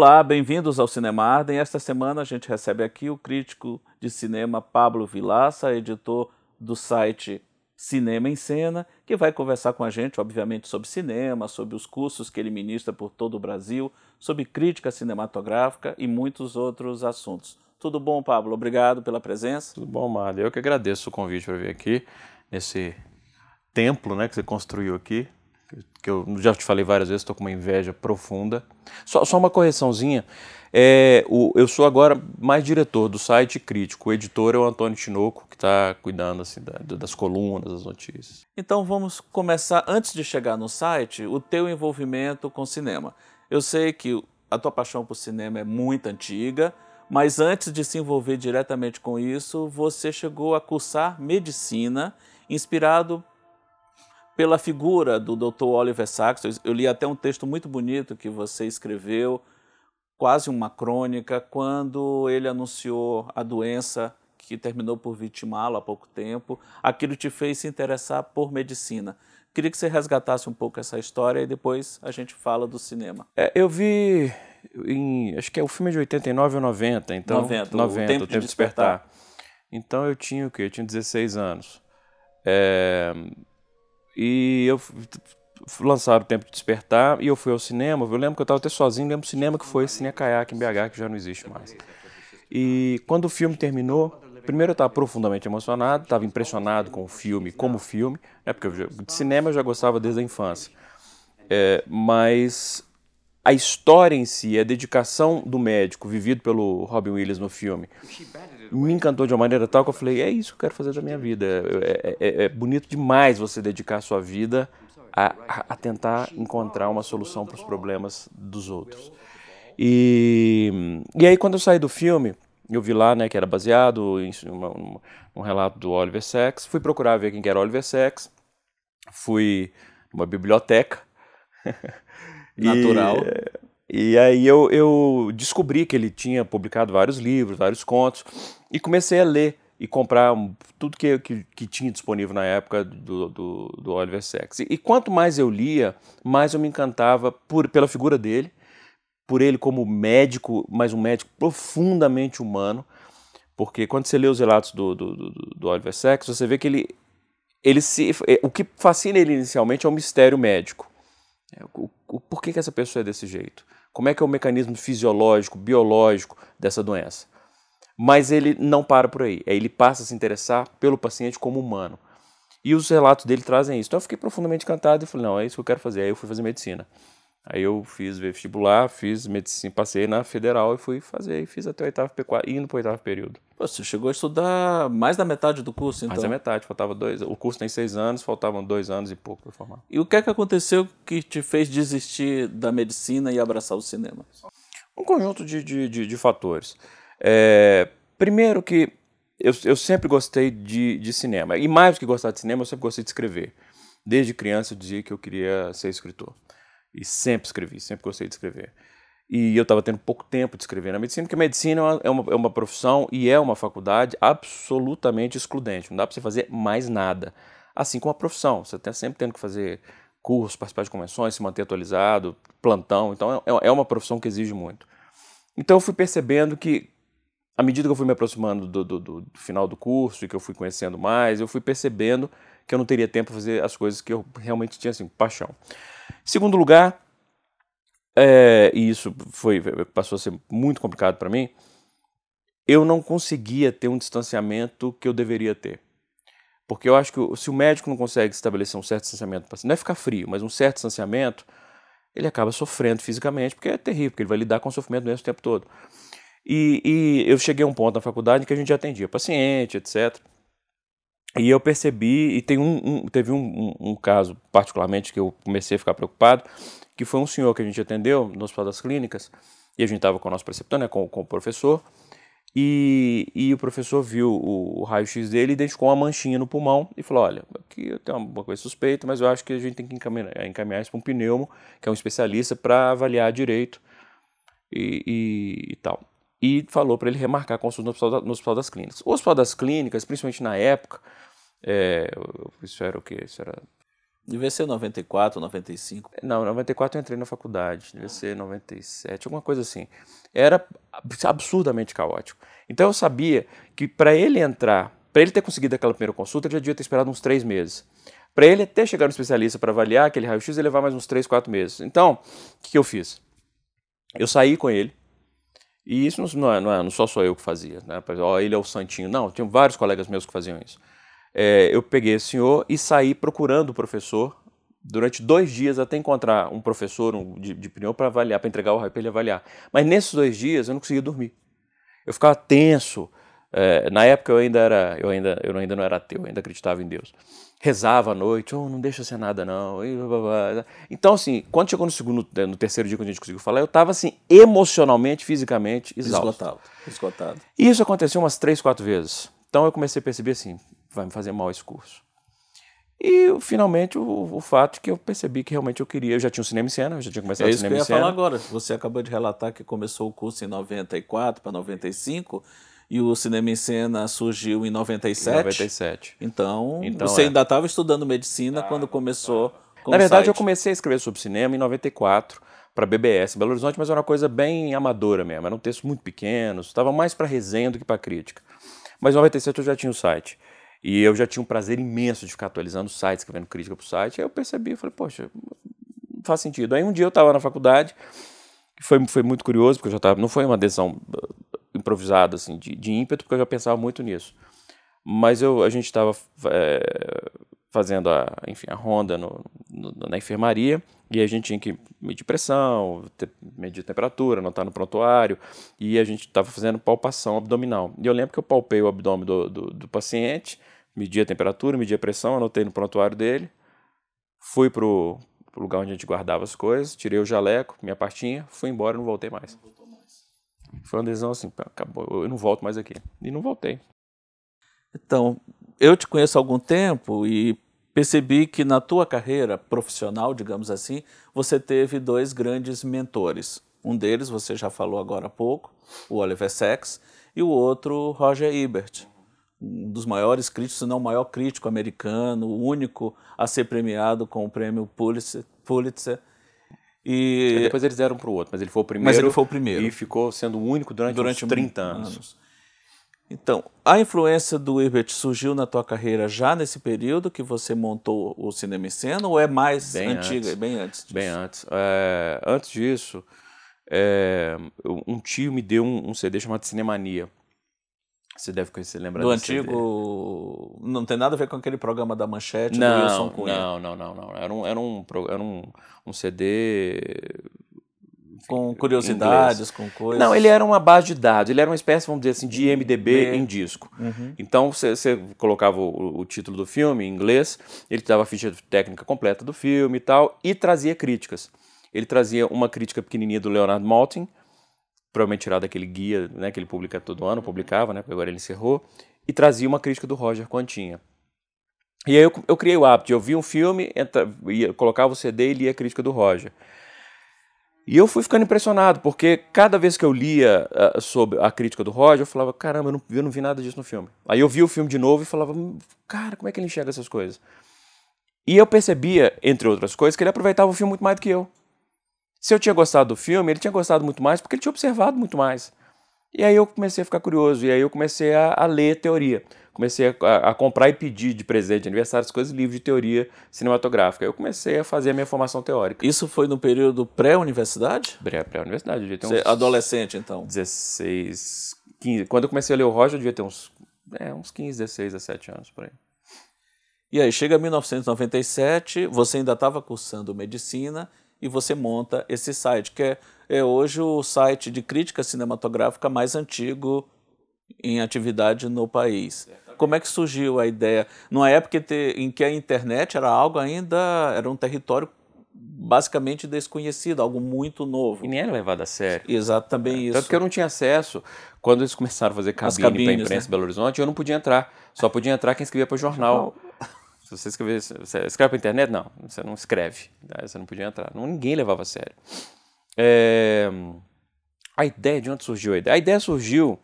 Olá, bem-vindos ao Cinema Arden. Esta semana a gente recebe aqui o crítico de cinema Pablo Vilaça, editor do site Cinema em Cena, que vai conversar com a gente, obviamente, sobre cinema, sobre os cursos que ele ministra por todo o Brasil, sobre crítica cinematográfica e muitos outros assuntos. Tudo bom, Pablo? Obrigado pela presença. Tudo bom, Mário. Eu que agradeço o convite para vir aqui nesse templo né, que você construiu aqui que eu já te falei várias vezes, estou com uma inveja profunda. Só, só uma correçãozinha. É, o, eu sou agora mais diretor do site crítico. O editor é o Antônio Tinoco, que está cuidando assim, da, das colunas, das notícias. Então vamos começar, antes de chegar no site, o teu envolvimento com cinema. Eu sei que a tua paixão por cinema é muito antiga, mas antes de se envolver diretamente com isso, você chegou a cursar medicina, inspirado pela figura do Dr. Oliver Sacks. Eu li até um texto muito bonito que você escreveu, quase uma crônica, quando ele anunciou a doença que terminou por vitimá-lo há pouco tempo. Aquilo te fez se interessar por medicina. Queria que você resgatasse um pouco essa história e depois a gente fala do cinema. É, eu vi em, acho que é o filme de 89 ou 90, então 90, 90 o tempo, o tempo de, despertar. despertar. Então eu tinha o quê? Eu tinha 16 anos. É, e eu lançaram o Tempo de Despertar e eu fui ao cinema. Eu lembro que eu estava até sozinho, lembro o cinema que foi Cine Caiaque em BH, que já não existe mais. E quando o filme terminou, primeiro eu estava profundamente emocionado, estava impressionado com o filme, como filme, é porque eu, de cinema eu já gostava desde a infância. É, mas a história em si, a dedicação do médico, vivido pelo Robin Williams no filme, me encantou de uma maneira tal que eu falei: é isso que eu quero fazer da minha vida. É, é, é, é bonito demais você dedicar a sua vida a, a tentar encontrar uma solução para os problemas dos outros. E, e aí, quando eu saí do filme, eu vi lá né, que era baseado em uma, um relato do Oliver Sacks. Fui procurar ver quem era Oliver Sacks. Fui numa biblioteca. Natural. E, e aí eu, eu descobri que ele tinha publicado vários livros, vários contos, e comecei a ler e comprar tudo que, que, que, tinha disponível na época do, do, do Oliver Sacks. E, e, quanto mais eu lia, mais eu me encantava por, pela figura dele, por ele como médico, mas um médico profundamente humano, porque quando você lê os relatos do, do, do, do Oliver Sacks, você vê que ele, ele se, o que fascina ele inicialmente é o mistério médico. É, o, o, por que, que essa pessoa é desse jeito? Como é que é o mecanismo fisiológico, biológico dessa doença? Mas ele não para por aí. É, ele passa a se interessar pelo paciente como humano. E os relatos dele trazem isso. Então eu fiquei profundamente encantado e falei: não, é isso que eu quero fazer. Aí eu fui fazer medicina. Aí eu fiz vestibular, fiz medicina, passei na federal e fui fazer, e fiz até o oitavo P4, indo para oitavo período. Pô, você chegou a estudar mais da metade do curso, então? Mais da metade, faltava dois. O curso tem seis anos, faltavam dois anos e pouco para formar. E o que é que aconteceu que te fez desistir da medicina e abraçar o cinema? Um conjunto de, de, de, de fatores. É, primeiro que eu, eu sempre gostei de, de cinema, e mais do que gostar de cinema, eu sempre gostei de escrever. Desde criança eu dizia que eu queria ser escritor. E sempre escrevi, sempre gostei de escrever. E eu estava tendo pouco tempo de escrever na medicina, porque a medicina é, é uma, é uma profissão e é uma faculdade absolutamente excludente. Não dá para você fazer mais nada. Assim como a profissão, você está sempre tendo que fazer cursos, participar de convenções, se manter atualizado, plantão. Então é, é uma profissão que exige muito. Então eu fui percebendo que, à medida que eu fui me aproximando do, do, do, do final do curso e que eu fui conhecendo mais, eu fui percebendo que eu não teria tempo para fazer as coisas que eu realmente tinha assim, paixão. Segundo lugar, é, e isso foi passou a ser muito complicado para mim, eu não conseguia ter um distanciamento que eu deveria ter. Porque eu acho que se o médico não consegue estabelecer um certo distanciamento, não é ficar frio, mas um certo distanciamento, ele acaba sofrendo fisicamente, porque é terrível, porque ele vai lidar com o sofrimento mesmo o tempo todo. E, e eu cheguei a um ponto na faculdade que a gente já atendia paciente, etc. E eu percebi, e tem um, um teve um, um, um, caso particularmente que eu comecei a ficar preocupado, que foi um senhor que a gente atendeu no Hospital das Clínicas, e a gente estava com o nosso preceptor, né, com, com o professor, e, e, o professor viu o, o raio-x dele e identificou uma manchinha no pulmão e falou: Olha, aqui eu tenho uma coisa suspeita, mas eu acho que a gente tem que encaminhar, é, encaminhar isso para um pneumo, que é um especialista, para avaliar direito e, e, e, tal e falou para ele remarcar a consulta no hospital, da, no hospital das Clínicas. O Hospital das Clínicas, principalmente na época, é, isso era o quê? Isso era... Devia ser 94, 95? É, não, 94 eu entrei na faculdade, devia ser 97, alguma coisa assim. Era absurdamente caótico. Então eu sabia que para ele entrar, para ele ter conseguido aquela primeira consulta, ele já devia ter esperado uns três meses. Para ele até chegar no especialista para avaliar aquele raio-x, ia levar mais uns três, quatro meses. Então, o que, que eu fiz? Eu saí com ele, e isso não, é, não, é, não só sou eu que fazia, né? ó, ele é o santinho. Não, tinha vários colegas meus que faziam isso. É, eu peguei esse senhor e saí procurando o professor durante dois dias até encontrar um professor um, de, de pneu para avaliar, para entregar o raio para ele avaliar. Mas nesses dois dias eu não conseguia dormir. Eu ficava tenso, é, na época eu ainda era, eu ainda, eu ainda não era ateu, eu ainda acreditava em Deus. Rezava à noite, oh, não deixa ser nada não. Então assim, quando chegou no segundo, né, no terceiro dia que a gente conseguiu falar, eu estava assim emocionalmente, fisicamente exausto. Esgotado, esgotado. E isso aconteceu umas três, quatro vezes. Então eu comecei a perceber assim, vai me fazer mal esse curso. E finalmente o, o fato é que eu percebi que realmente eu queria, eu já tinha um cinema em cena, eu já tinha começado é isso cinema que eu ia falar agora. Você acabou de relatar que começou o curso em 94 para 95 e o Cinema em Cena surgiu em 97. 97. Então, então você é. ainda estava estudando medicina ah, quando começou. Tá. Com Na verdade, site. eu comecei a escrever sobre cinema em 94 para BBS Belo Horizonte, mas era uma coisa bem amadora mesmo. Era um texto muito pequeno, estava mais para resenha do que para crítica. Mas em 97 eu já tinha o site. E eu já tinha um prazer imenso de ficar atualizando o site, escrevendo crítica para o site. Aí eu percebi, falei, poxa, faz sentido. Aí um dia eu estava na faculdade, foi, foi muito curioso, porque eu já estava. Não foi uma adesão improvisado, assim, de, de ímpeto, porque eu já pensava muito nisso. Mas eu, a gente estava é, eh, fazendo a, enfim, a ronda no, no, na enfermaria e a gente tinha que medir pressão, te, medir temperatura, anotar no prontuário e a gente estava fazendo palpação abdominal. E eu lembro que eu palpei o abdômen do, do, do paciente, medi a temperatura, medi a pressão, anotei no prontuário dele, fui pro, o lugar onde a gente guardava as coisas, tirei o jaleco, minha partinha, fui embora e não voltei mais. Foi uma decisão assim, acabou, eu não volto mais aqui. E não voltei. Então, eu te conheço há algum tempo e percebi que na tua carreira profissional, digamos assim, você teve dois grandes mentores. Um deles, você já falou agora há pouco, o Oliver Sacks, e o outro, Roger Ebert, um dos maiores críticos, se não o maior crítico americano, o único a ser premiado com o prêmio Pulitzer, Pulitzer e... e depois eles deram para o outro, mas ele foi o primeiro. Mas ele foi o primeiro. E ficou sendo o único durante, durante 30 anos. anos. Então, a influência do Herbert surgiu na tua carreira já nesse período que você montou o Cinema e Cena ou é mais bem antiga, antes, bem antes disso? Bem antes. É, antes disso, é, um tio me deu um, um CD chamado Cinemania. Você deve conhecer, lembra Do antigo. CD. Não tem nada a ver com aquele programa da manchete não, do Wilson Cunha. Não, não, não, não. Era um, era um, era um, um CD. com curiosidades, inglês. com coisas. Não, ele era uma base de dados, ele era uma espécie, vamos dizer assim, de MDB uhum. em disco. Uhum. Então você colocava o, o, título do filme em inglês, ele dava a ficha técnica completa do filme e tal, e trazia críticas. Ele trazia uma crítica pequenininha do Leonard Maltin, provavelmente tirado daquele guia né, que ele publica todo ano, publicava, né, porque agora ele encerrou, e trazia uma crítica do Roger Quantinha. E aí eu, eu criei o hábito, eu ouvir um filme, entra, ia, colocava o CD e lia a crítica do Roger. E eu fui ficando impressionado, porque cada vez que eu lia uh, sobre a crítica do Roger, eu falava, caramba, eu não, eu não vi nada disso no filme. Aí eu vi o filme de novo e falava, hum, cara, como é que ele enxerga essas coisas? E eu percebia, entre outras coisas, que ele aproveitava o filme muito mais do que eu. Se eu tinha gostado do filme, ele tinha gostado muito mais porque ele tinha observado muito mais. E aí eu comecei a ficar curioso, e aí eu comecei a, a ler teoria. Comecei a, a, comprar e pedir de presente, de aniversário, as coisas, livros de teoria cinematográfica. Eu comecei a fazer a minha formação teórica. Isso foi no período pré-universidade? Pré-universidade. -pré Você é adolescente, então? 16, 15. Quando eu comecei a ler o Roger, eu devia ter uns, é, uns 15, 16, 17 anos, por aí. E aí, chega 1997, você ainda estava cursando medicina e você monta esse site, que é, é hoje o site de crítica cinematográfica mais antigo em atividade no país. Como é que surgiu a ideia? Numa época em que a internet era algo ainda, era um território basicamente desconhecido, algo muito novo. E nem era levado a sério. Exato, também é. isso. Tanto que eu não tinha acesso. Quando eles começaram a fazer cabine para a imprensa né? Belo Horizonte, eu não podia entrar. Só podia entrar quem escrevia para o jornal. Se você escrever, você escreve para internet? Não, você não escreve. Né? Você não podia entrar. Não, ninguém levava a sério. É, a ideia, de onde surgiu a ideia? A ideia surgiu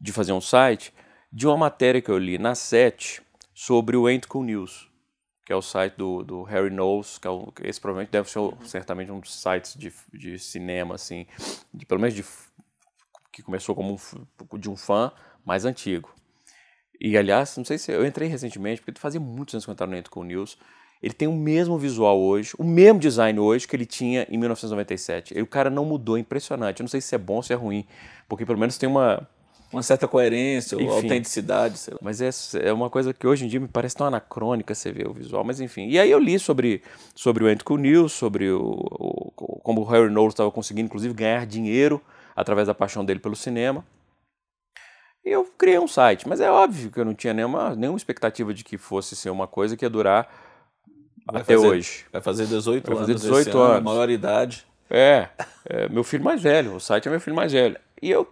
de fazer um site de uma matéria que eu li na SET sobre o Entical News, que é o site do, do Harry Knowles, que é esse provavelmente deve ser certamente um dos sites de, de cinema, assim, de, pelo menos de, que começou como um, de um fã mais antigo. E aliás, não sei se eu entrei recentemente, porque fazia muitos anos que eu entrava no Entro com o News. Ele tem o mesmo visual hoje, o mesmo design hoje que ele tinha em 1997. E o cara não mudou, é impressionante. Eu não sei se é bom ou se é ruim, porque pelo menos tem uma. Uma certa coerência enfim, ou autenticidade, sei lá. Mas é, é uma coisa que hoje em dia me parece tão anacrônica você ver o visual, mas enfim. E aí eu li sobre, sobre o Antico News, sobre o, o como o Harry Knowles estava conseguindo, inclusive, ganhar dinheiro através da paixão dele pelo cinema eu criei um site, mas é óbvio que eu não tinha nenhuma, nenhuma expectativa de que fosse ser uma coisa que ia durar vai até fazer, hoje. Vai fazer 18 vai fazer anos. 18 anos. Ano, maior idade. É, é, meu filho mais velho, o site é meu filho mais velho. E eu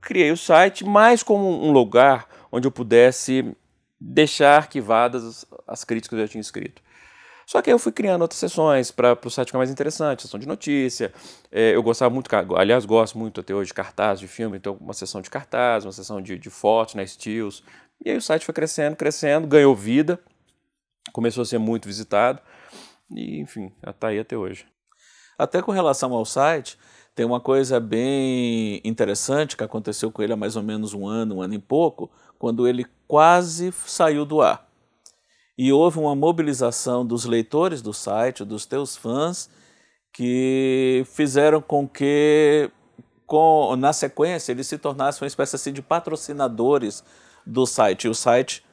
criei o site mais como um lugar onde eu pudesse deixar arquivadas as críticas que eu já tinha escrito. Só que aí eu fui criando outras sessões para o site ficar mais interessante, sessão de notícia. É, eu gostava muito, aliás, gosto muito até hoje de cartaz de filme, então uma sessão de cartaz, uma sessão de, de fotos, né, estilos. E aí o site foi crescendo, crescendo, ganhou vida, começou a ser muito visitado. E, enfim, está aí até hoje. Até com relação ao site, tem uma coisa bem interessante que aconteceu com ele há mais ou menos um ano, um ano e pouco, quando ele quase saiu do ar e houve uma mobilização dos leitores do site, dos teus fãs, que fizeram com que, com, na sequência, eles se tornassem uma espécie assim, de patrocinadores do site. E o site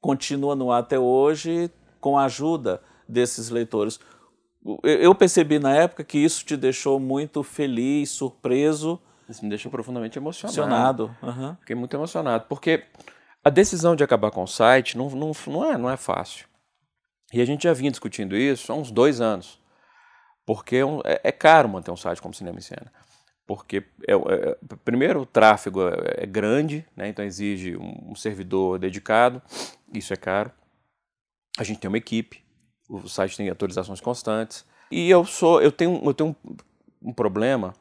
continua no ar até hoje com a ajuda desses leitores. Eu percebi na época que isso te deixou muito feliz, surpreso. Isso me deixou profundamente emocionado. emocionado. Uhum. Fiquei muito emocionado, porque a decisão de acabar com o site não, não, não, é, não é fácil. E a gente já vinha discutindo isso há uns dois anos. Porque é, é, é, caro manter um site como Cinema em Cena. Porque, é, é primeiro, o tráfego é, é, grande, né, então exige um, um servidor dedicado, isso é caro. A gente tem uma equipe, o site tem atualizações constantes. E eu sou, eu tenho, eu tenho um, um problema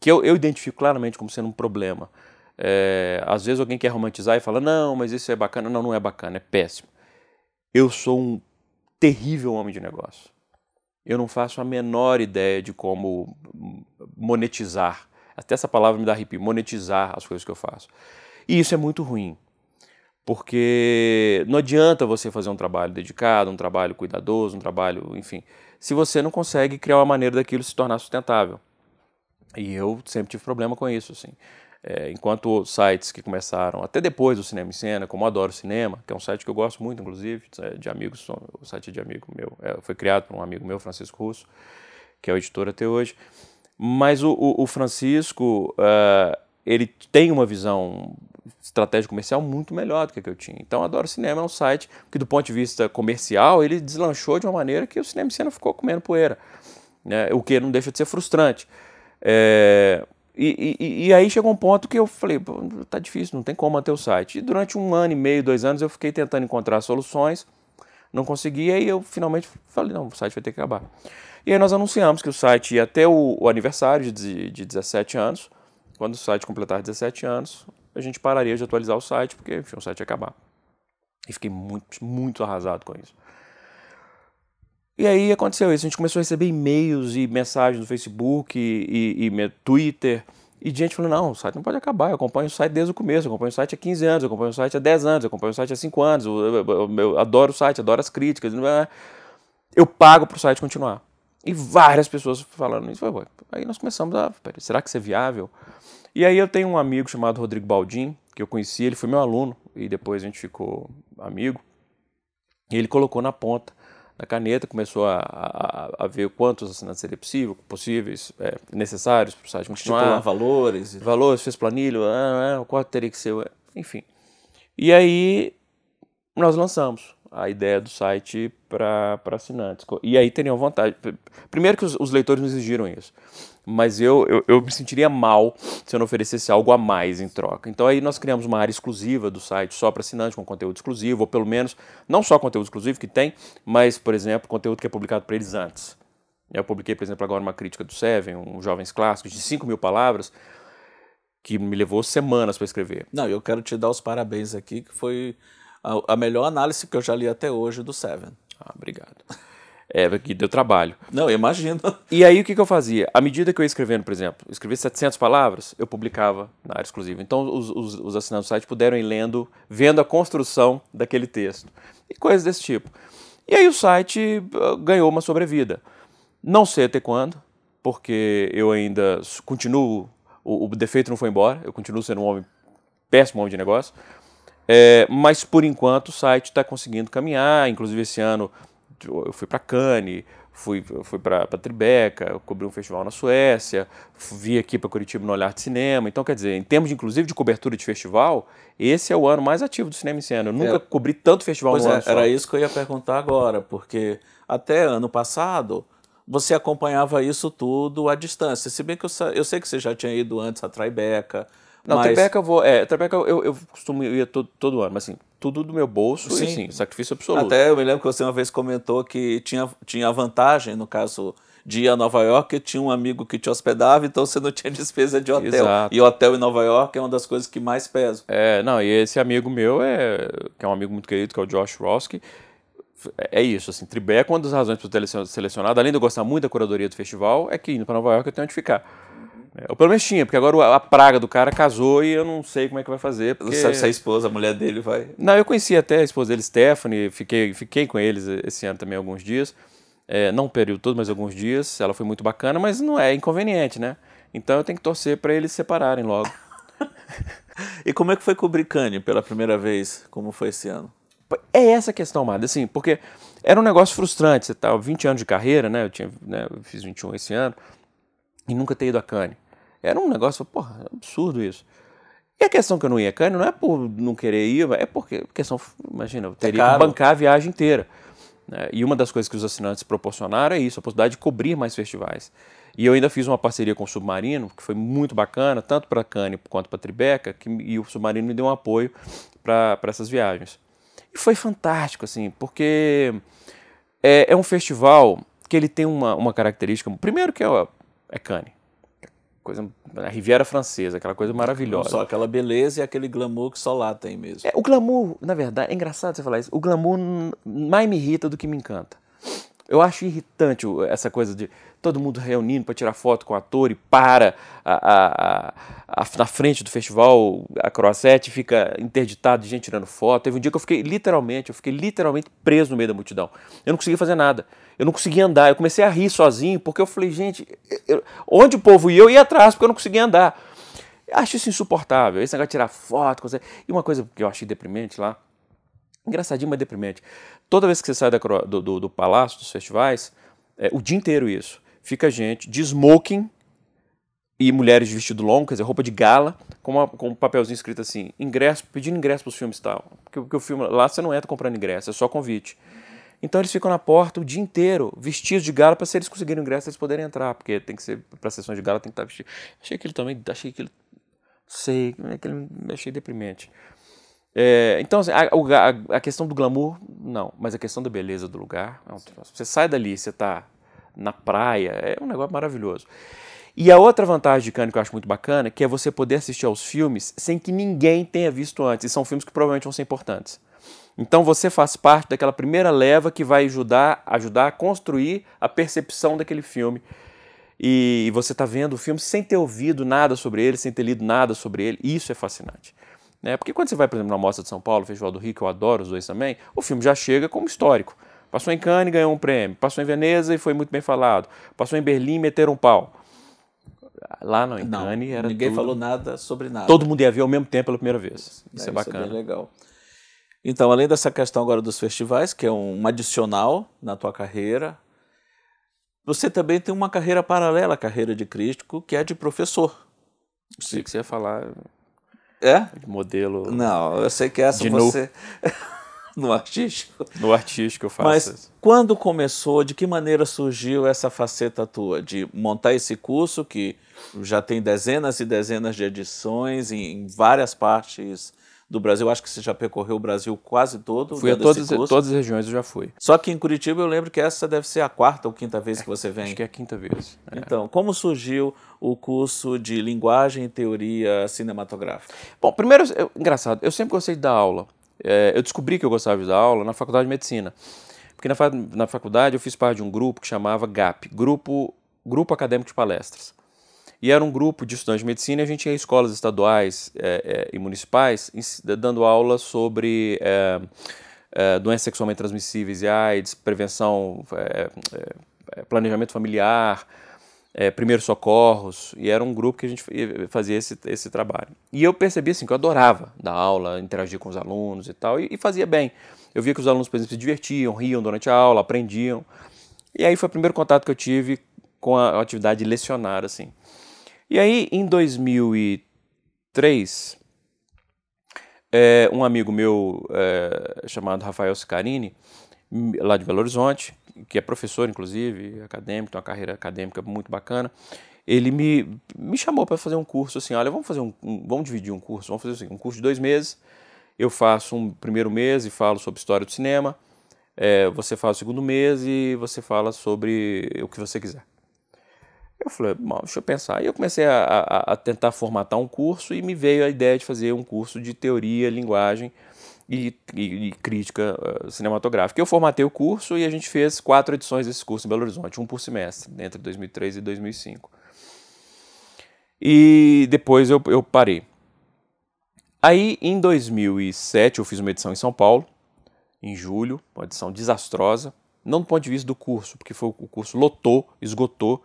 que eu, eu identifico claramente como sendo um problema é, às vezes alguém quer romantizar e fala: não, mas isso é bacana. Não, não é bacana, é péssimo. Eu sou um terrível homem de negócio. Eu não faço a menor ideia de como monetizar. Até essa palavra me dá arrepio: monetizar as coisas que eu faço. E isso é muito ruim, porque não adianta você fazer um trabalho dedicado, um trabalho cuidadoso, um trabalho, enfim, se você não consegue criar uma maneira daquilo se tornar sustentável. E eu sempre tive problema com isso, assim. É, enquanto sites que começaram até depois do Cinema em Cena, como Adoro Cinema, que é um site que eu gosto muito, inclusive, é, de amigos, o site de amigo meu, é, foi criado por um amigo meu, Francisco Russo, que é o editor até hoje. Mas o, o, o Francisco, uh, ele tem uma visão estratégica comercial muito melhor do que a que eu tinha. Então, Adoro Cinema é um site que, do ponto de vista comercial, ele deslanchou de uma maneira que o Cinema em Cena ficou comendo poeira, né? o que não deixa de ser frustrante. É, e, e, e, aí chegou um ponto que eu falei, tá difícil, não tem como manter o site. E durante um ano e meio, dois anos, eu fiquei tentando encontrar soluções, não consegui, e aí eu finalmente falei, não, o site vai ter que acabar. E aí nós anunciamos que o site ia até o, o aniversário de, de 17 anos, quando o site completar 17 anos, a gente pararia de atualizar o site, porque enfim, o site ia acabar. E fiquei muito, muito arrasado com isso. E aí aconteceu isso, a gente começou a receber e-mails e mensagens no Facebook e, e, e Twitter. E gente falou, não, o site não pode acabar, eu acompanho o site desde o começo, eu acompanho o site há 15 anos, eu acompanho o site há 10 anos, eu acompanho o site há 5 anos, eu, eu, eu, eu adoro o site, adoro as críticas, eu pago para o site continuar. E várias pessoas falando isso. Foi, aí nós começamos a, será que isso é viável? E aí eu tenho um amigo chamado Rodrigo Baldin, que eu conheci, ele foi meu aluno, e depois a gente ficou amigo, e ele colocou na ponta na caneta, começou a, a, a ver quantos assinantes seria possível, possíveis, é, necessários para o site continuar. Estipular valores. Valores, fez planilha, ah, o ah, qual teria que ser, enfim. E aí nós lançamos a ideia do site para assinantes. E aí teriam vantagem. Primeiro que os, os leitores nos exigiram isso. Mas eu, eu, eu, me sentiria mal se eu não oferecesse algo a mais em troca. Então aí nós criamos uma área exclusiva do site só para assinantes, com conteúdo exclusivo, ou pelo menos, não só conteúdo exclusivo que tem, mas, por exemplo, conteúdo que é publicado para eles antes. Eu publiquei, por exemplo, agora uma crítica do Seven, um Jovens Clássicos, de 5 mil palavras, que me levou semanas para escrever. Não, eu quero te dar os parabéns aqui, que foi a, a melhor análise que eu já li até hoje é do Seven. Ah, obrigado. É, que deu trabalho. Não, imagino. E aí o que, que, eu fazia? À medida que eu ia escrevendo, por exemplo, escrevia 700 palavras, eu publicava na área exclusiva. Então os, os, os assinantes do site puderam ir lendo, vendo a construção daquele texto e coisas desse tipo. E aí o site ah, ganhou uma sobrevida. Não sei até quando, porque eu ainda continuo, o, o defeito não foi embora, eu continuo sendo um homem, péssimo homem de negócio é, mas por enquanto o site está conseguindo caminhar, inclusive esse ano eu fui para Cannes, fui, fui para Tribeca, cobri um festival na Suécia, vi aqui para Curitiba no Olhar de Cinema. Então, quer dizer, em termos, de, inclusive, de cobertura de festival, esse é o ano mais ativo do cinema em cena. Eu é. nunca é. cobri tanto festival pois no é, ano só. Era isso que eu ia perguntar agora, porque até ano passado você acompanhava isso tudo à distância. Se bem que eu, eu sei que você já tinha ido antes a Tribeca, não, mas... Tribeca eu vou. É, Tribeca eu, eu costumo ir todo, todo ano, mas assim, tudo do meu bolso sim. e sim, sacrifício absoluto. Até eu me lembro que você uma vez comentou que tinha, tinha vantagem, no caso de ir a Nova York, que tinha um amigo que te hospedava, então você não tinha despesa de hotel. Exato. E hotel em Nova York é uma das coisas que mais pesa. É, não, e esse amigo meu, é, que é um amigo muito querido, que é o Josh Roski, é, é isso, assim, Tribeca, uma das razões para ter selecionado, além de eu gostar muito da curadoria do festival, é que indo para Nova York eu tenho onde ficar o é, pelo menos tinha, porque agora a praga do cara casou e eu não sei como é que vai fazer. Porque... sabe se a esposa, a mulher dele vai. Não, eu conheci até a esposa dele, Stephanie, fiquei, fiquei com eles esse ano também alguns dias. É, não o período todo, mas alguns dias. Ela foi muito bacana, mas não é inconveniente, né? Então eu tenho que torcer para eles se separarem logo. e como é que foi com o pela primeira vez? Como foi esse ano? É essa a questão, Mada, assim, porque era um negócio frustrante. Você tá, estava 20 anos de carreira, né? Eu tinha, né, eu fiz 21 esse ano, e nunca ter ido a Cannes. Era um negócio, porra, absurdo isso. E a questão que eu não ia Cannes não é por não querer ir, é porque, questão, imagina, eu é teria é que bancar a viagem inteira. Né? E uma das coisas que os assinantes proporcionaram é isso, a possibilidade de cobrir mais festivais. E eu ainda fiz uma parceria com o Submarino, que foi muito bacana, tanto para Cane quanto para Tribeca, que, e o Submarino me deu um apoio para essas viagens. E foi fantástico, assim, porque é, é, um festival que ele tem uma, uma característica, primeiro que é, é Cannes, coisa a Riviera Francesa, aquela coisa maravilhosa. Só aquela beleza e aquele glamour que só lá tem mesmo. É, o glamour, na verdade, é engraçado você falar isso. O glamour mais me irrita do que me encanta. Eu acho irritante essa coisa de todo mundo reunindo para tirar foto com o ator e para a, a, a, na frente do festival a Croacete fica interditado de gente tirando foto. Teve um dia que eu fiquei literalmente, eu fiquei literalmente preso no meio da multidão. Eu não conseguia fazer nada. Eu não conseguia andar. Eu comecei a rir sozinho porque eu falei, gente, eu, onde o povo ia, eu ia atrás porque eu não conseguia andar. Eu acho isso insuportável. Esse negócio de tirar foto, coisa... e uma coisa que eu achei deprimente lá engraçadinho, mas deprimente. Toda vez que você sai da, do, do, do, palácio, dos festivais, é, o dia inteiro isso. Fica gente de smoking e mulheres de vestido longo, quer dizer, roupa de gala, com, uma, com um papelzinho escrito assim, ingresso, pedindo ingresso para os filmes tal. Porque, porque o filme, lá você não entra é comprando ingresso, é só convite. Então eles ficam na porta o dia inteiro, vestidos de gala, para se eles conseguirem ingresso, eles poderem entrar, porque tem que ser, para sessões de gala tem que estar tá vestido. Achei aquilo também, achei aquilo, sei, aquele, é achei deprimente. É, então, assim, a, a, a, questão do glamour, não. Mas a questão da beleza do lugar, é você sai dali, você está na praia, é um negócio maravilhoso. E a outra vantagem de Cannes que eu acho muito bacana, que é você poder assistir aos filmes sem que ninguém tenha visto antes. E são filmes que provavelmente vão ser importantes. Então você faz parte daquela primeira leva que vai ajudar, ajudar a construir a percepção daquele filme. E você está vendo o filme sem ter ouvido nada sobre ele, sem ter lido nada sobre ele. Isso é fascinante. Né? Porque quando você vai, por exemplo, na Mostra de São Paulo, Festival do Rio, que eu adoro os dois também, o filme já chega como histórico. Passou em Cannes, ganhou um prêmio. Passou em Veneza e foi muito bem falado. Passou em Berlim, e meteram um pau. Lá não, em não, Cannes era Ninguém tudo... falou nada sobre nada. Todo mundo ia ver ao mesmo tempo pela primeira vez. É, isso é, é bacana. Isso é legal. Então, além dessa questão agora dos festivais, que é um adicional na tua carreira, você também tem uma carreira paralela à carreira de crítico, que é de professor. O que você ia falar. É? Modelo. Não, eu sei que essa de você. no artístico? No artístico eu faço. Mas isso. quando começou, de que maneira surgiu essa faceta tua de montar esse curso que já tem dezenas e dezenas de edições em, várias partes do Brasil. Acho que você já percorreu o Brasil quase todo. Fui a todas, todas as regiões, eu já fui. Só que em Curitiba eu lembro que essa deve ser a quarta ou quinta vez é, que você vem. Acho que é a quinta vez. É. Então, como surgiu o curso de Linguagem e Teoria Cinematográfica? Bom, primeiro, eu, engraçado, eu sempre gostei de dar aula. É, eu descobri que eu gostava de dar aula na faculdade de medicina. Porque na, na faculdade eu fiz parte de um grupo que chamava GAP Grupo, grupo Acadêmico de Palestras. E era um grupo de estudantes de medicina e a gente ia em escolas estaduais é, é, e municipais dando aula sobre é, é, doenças sexualmente transmissíveis e AIDS, prevenção, é, é, planejamento familiar, primeiros socorros. E era um grupo que a gente fazia esse, esse trabalho. E eu percebi assim, que eu adorava dar aula, interagir com os alunos e tal, e, e fazia bem. Eu via que os alunos, por exemplo, se divertiam, riam durante a aula, aprendiam. E aí foi o primeiro contato que eu tive com a atividade de lecionar, assim. E aí, em 2003, é, um amigo meu é, chamado Rafael Scarini, lá de Belo Horizonte, que é professor, inclusive, acadêmico, tem uma carreira acadêmica muito bacana, ele me, me chamou para fazer um curso assim, olha, vamos fazer um, um, vamos dividir um curso, vamos fazer assim, um curso de dois meses, eu faço um primeiro mês e falo sobre história do cinema, é, você faz o segundo mês e você fala sobre o que você quiser. Eu falei, bom, deixa eu pensar. E eu comecei a, a, a, tentar formatar um curso e me veio a ideia de fazer um curso de teoria, linguagem e, e, e crítica uh, cinematográfica. Eu formatei o curso e a gente fez quatro edições desse curso em Belo Horizonte, um por semestre, né, entre 2003 e 2005. E depois eu, eu parei. Aí, em 2007, eu fiz uma edição em São Paulo, em julho, uma edição desastrosa, não do ponto de vista do curso, porque foi, o curso lotou, esgotou,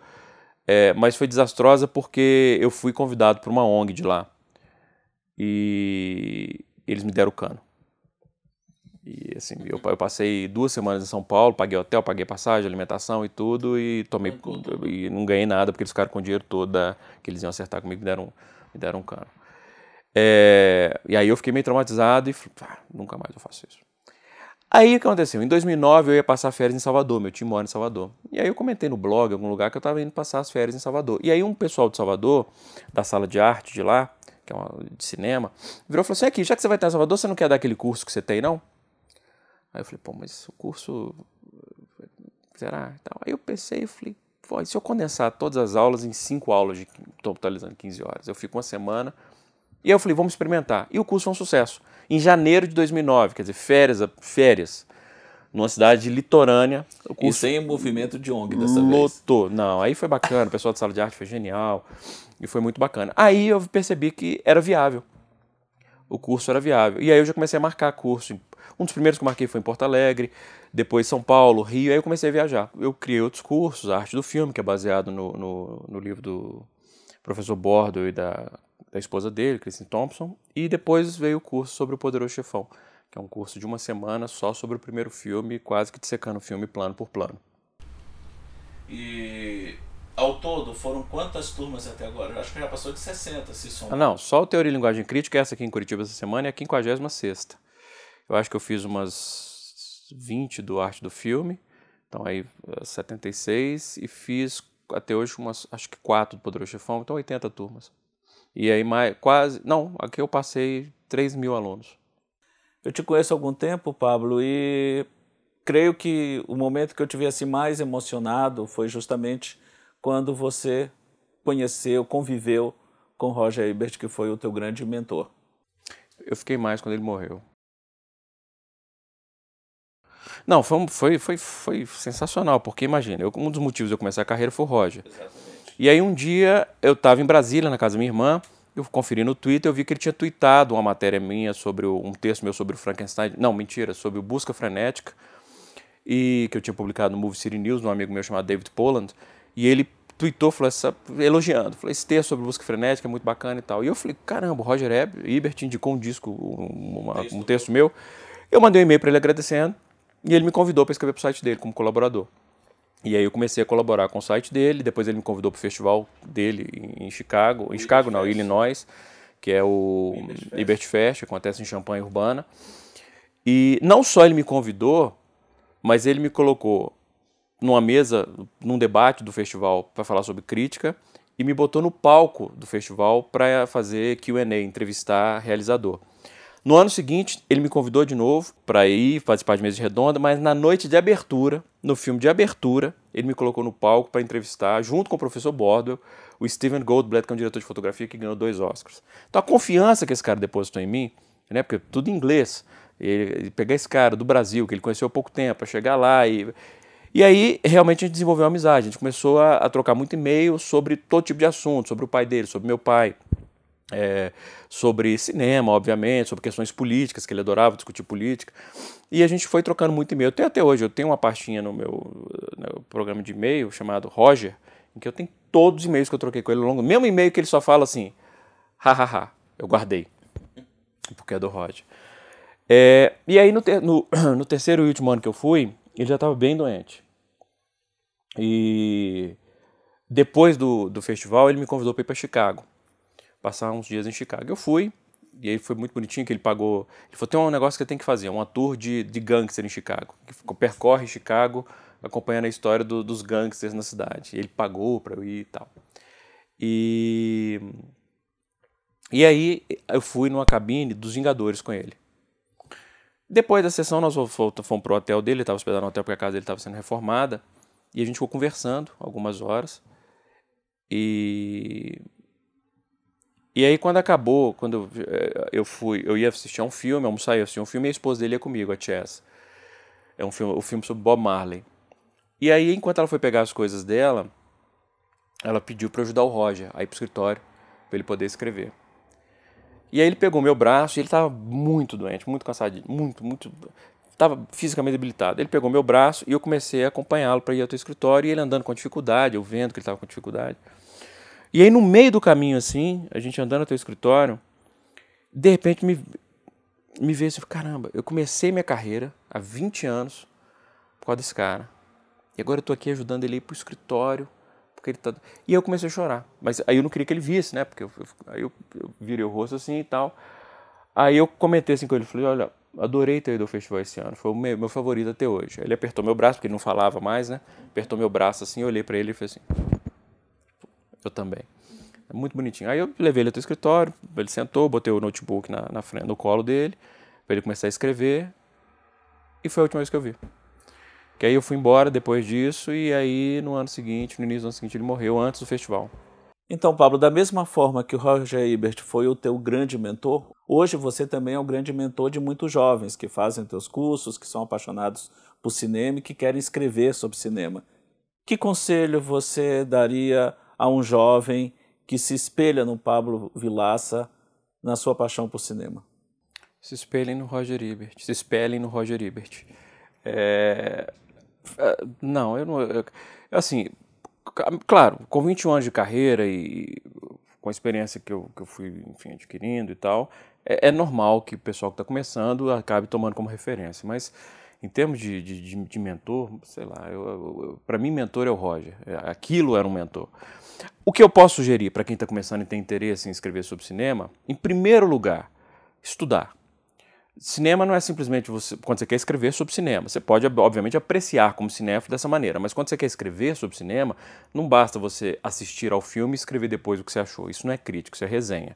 é, mas foi desastrosa porque eu fui convidado por uma ONG de lá. E eles me deram o cano. E assim, eu, eu, passei duas semanas em São Paulo, paguei hotel, paguei passagem, alimentação e tudo, e tomei e não ganhei nada, porque eles ficaram com o dinheiro todo que eles iam acertar comigo, me deram, me deram um cano. É, e aí eu fiquei meio traumatizado e falei, ah, nunca mais eu faço isso. Aí o que aconteceu? Em 2009 eu ia passar férias em Salvador, meu time mora em Salvador. E aí eu comentei no blog, em algum lugar, que eu estava indo passar as férias em Salvador. E aí um pessoal de Salvador, da sala de arte de lá, que é uma de cinema, virou e falou assim: aqui, já que você vai estar em Salvador, você não quer dar aquele curso que você tem, não? Aí eu falei: pô, mas o curso. Será? Então, aí eu pensei e falei: pô, se eu condensar todas as aulas em cinco aulas, de... estou totalizando 15 horas, eu fico uma semana e aí eu falei, vamos experimentar. E o curso foi um sucesso. Em janeiro de 2009, quer dizer, férias, férias, numa cidade litorânea. O curso e sem movimento de ONG dessa lotou. vez. Lotou. Não, aí foi bacana, o pessoal da sala de arte foi genial e foi muito bacana. Aí eu percebi que era viável. O curso era viável. E aí eu já comecei a marcar curso. Um dos primeiros que eu marquei foi em Porto Alegre, depois São Paulo, Rio, aí eu comecei a viajar. Eu criei outros cursos, a arte do filme, que é baseado no, no, no livro do professor Bordo e da da esposa dele, Kristen Thompson, e depois veio o curso sobre o Poderoso Chefão, que é um curso de uma semana só sobre o primeiro filme, quase que dissecando o filme plano por plano. E ao todo foram quantas turmas até agora? Eu acho que já passou de 60, se somar. Ah, não, só o Teoria e Linguagem Crítica, essa aqui em Curitiba essa semana, é a 56. Eu acho que eu fiz umas 20 do Arte do Filme, então aí 76, eh, e fiz até hoje umas, acho que 4 do Poderoso Chefão, então 80 turmas. E aí mais, quase. Não, aqui eu passei 3 mil alunos. Eu te conheço há algum tempo, Pablo, e creio que o momento que eu tive assim mais emocionado foi justamente quando você conheceu, conviveu com Roger Ebert, que foi o teu grande mentor. Eu fiquei mais quando ele morreu. Não, foi, foi, foi, foi sensacional, porque imagina, eu, um dos motivos de eu começar a carreira foi o Roger. Exatamente. E aí um dia eu estava em Brasília, na casa da minha irmã, eu conferi no Twitter, eu vi que ele tinha tweetado uma matéria minha sobre o, um texto meu sobre o Frankenstein, não, mentira, sobre o Busca Frenética, e que eu tinha publicado no Movie City News, um amigo meu chamado David Poland, e ele tweetou, falou essa, elogiando, falou, esse texto sobre Busca Frenética é muito bacana e tal. E eu falei, caramba, o Roger Ebert indicou um disco, uma, um texto meu. Eu mandei um e-mail para ele agradecendo, e ele me convidou para escrever para o site dele como colaborador. E aí eu comecei a colaborar com o site dele, depois ele me convidou para o festival dele em Chicago, em Chicago Fest. não, Illinois, que é o Ibert Fest, acontece em Champagne Urbana. E não só ele me convidou, mas ele me colocou numa mesa, num debate do festival para falar sobre crítica e me botou no palco do festival para fazer Q&A, entrevistar realizador. No ano seguinte, ele me convidou de novo para ir participar de mesa redonda, mas na noite de abertura, no filme de abertura, ele me colocou no palco para entrevistar, junto com o professor Bordwell, o Steven Goldblatt, que é um diretor de fotografia que ganhou dois Oscars. Então a confiança que esse cara depositou em mim, né, porque tudo em inglês, ele, ele pegar esse cara do Brasil, que ele conheceu há pouco tempo, para chegar lá e e aí, realmente, a gente desenvolveu uma amizade. A gente começou a, a trocar muito e-mail sobre todo tipo de assunto, sobre o pai dele, sobre meu pai, é, sobre cinema, obviamente, sobre questões políticas, que ele adorava discutir política. E a gente foi trocando muito e-mail. Até, até hoje, eu tenho uma pastinha no meu, no né, programa de e-mail chamado Roger, em que eu tenho todos os e-mails que eu troquei com ele ao longo. Mesmo e-mail que ele só fala assim, hahaha, eu guardei, porque é do Roger. É, e aí, no, ter, no, no terceiro e último ano que eu fui, ele já estava bem doente. E depois do, do festival, ele me convidou para ir para Chicago passar uns dias em Chicago. Eu fui, e aí foi muito bonitinho que ele pagou. Ele falou: tem um negócio que eu tenho que fazer, uma tour de, de gangster em Chicago, que percorre Chicago acompanhando a história do, dos gangsters na cidade. Ele pagou para eu ir e tal. E. E aí eu fui numa cabine dos Vingadores com ele. Depois da sessão, nós fomos pro hotel dele, ele estava hospedado no hotel porque a casa dele estava sendo reformada. E a gente ficou conversando algumas horas. E e aí quando acabou, quando eh, eu fui, eu ia assistir um filme, almoçar e assistir um filme, e a esposa dele ia comigo, a Chess. É um filme, o um filme sobre Bob Marley. E aí enquanto ela foi pegar as coisas dela, ela pediu para ajudar o Roger a ir pro escritório para ele poder escrever. E aí ele pegou meu braço, e ele estava muito doente, muito cansado, muito, muito estava fisicamente debilitado. Ele pegou meu braço e eu comecei a acompanhá-lo para ir ao teu escritório e ele andando com dificuldade, eu vendo que ele estava com dificuldade. E aí, no meio do caminho, assim, a gente andando até o escritório, de repente me, me veio assim: caramba, eu comecei minha carreira há 20 anos por causa desse cara. E agora eu tô aqui ajudando ele a ir pro escritório. Porque ele tá... E eu comecei a chorar. Mas aí eu não queria que ele visse, né? Porque eu, eu aí eu, eu, virei o rosto assim e tal. Aí eu comentei assim com ele: falei, olha, adorei ter ido ao festival esse ano. Foi o meu, meu favorito até hoje. Ele apertou meu braço, porque ele não falava mais, né? Apertou meu braço assim, eu olhei para ele e falei assim. Eu também. É muito bonitinho. Aí eu levei ele ao escritório, ele sentou, botei o notebook na, na frente, no colo dele, para ele começar a escrever. E foi a última vez que eu vi. Que aí eu fui embora depois disso e aí no ano seguinte, no início do ano seguinte, ele morreu antes do festival. Então, Pablo, da mesma forma que o Roger Ebert foi o teu grande mentor, hoje você também é o grande mentor de muitos jovens que fazem teus cursos, que são apaixonados por cinema e que querem escrever sobre cinema. Que conselho você daria a um jovem que se espelha no Pablo Vilaça na sua paixão por cinema? Se espelhem no Roger Ebert. Se espelhem no Roger Ebert. É... é não, eu não. assim, claro, com 21 anos de carreira e com a experiência que eu, que eu fui enfim, adquirindo e tal, é, é normal que o pessoal que está começando acabe tomando como referência. Mas em termos de, de, de mentor, sei lá, para mim, mentor é o Roger. É, aquilo era um mentor. O que eu posso sugerir para quem está começando e tem interesse em escrever sobre cinema, em primeiro lugar, estudar. Cinema não é simplesmente você, quando você quer escrever sobre cinema. Você pode, obviamente, apreciar como cinéfilo dessa maneira, mas quando você quer escrever sobre cinema, não basta você assistir ao filme e escrever depois o que você achou. Isso não é crítico, isso é resenha.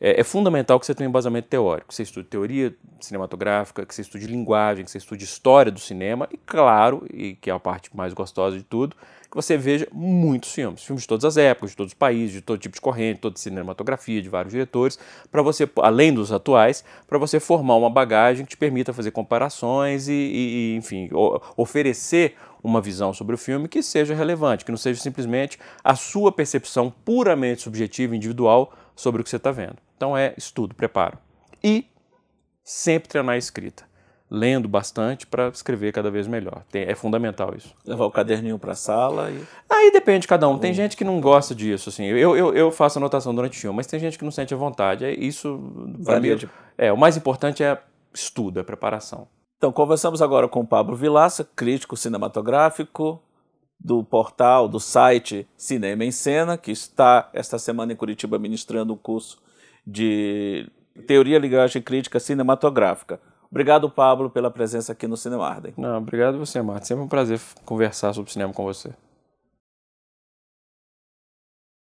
É, é fundamental que você tenha um embasamento teórico, que você estude teoria cinematográfica, que você estude linguagem, que você estude história do cinema e, claro, e que é a parte mais gostosa de tudo, que você veja muitos filmes, filmes de todas as épocas, de todos os países, de todo tipo de corrente, toda cinematografia, de vários diretores, para você, além dos atuais, para você formar uma bagagem que te permita fazer comparações e, e enfim, o, oferecer uma visão sobre o filme que seja relevante, que não seja simplesmente a sua percepção puramente subjetiva, individual, sobre o que você está vendo. Então é estudo, preparo. E sempre treinar a escrita lendo bastante para escrever cada vez melhor. Tem, é fundamental isso. Levar o caderninho para a sala e... Aí depende de cada um. Tem hum. gente que não gosta disso, assim. Eu, eu, eu faço anotação durante o filme, mas tem gente que não sente a vontade. É, isso... para de... É, o mais importante é estudo, é preparação. Então, conversamos agora com o Pablo Vilaça, crítico cinematográfico do portal, do site Cinema em Cena, que está esta semana em Curitiba ministrando um curso de Teoria, Linguagem Crítica Cinematográfica. Obrigado, Pablo, pela presença aqui no Cinema Arden. Não, obrigado você, Marta. Sempre um prazer conversar sobre cinema com você.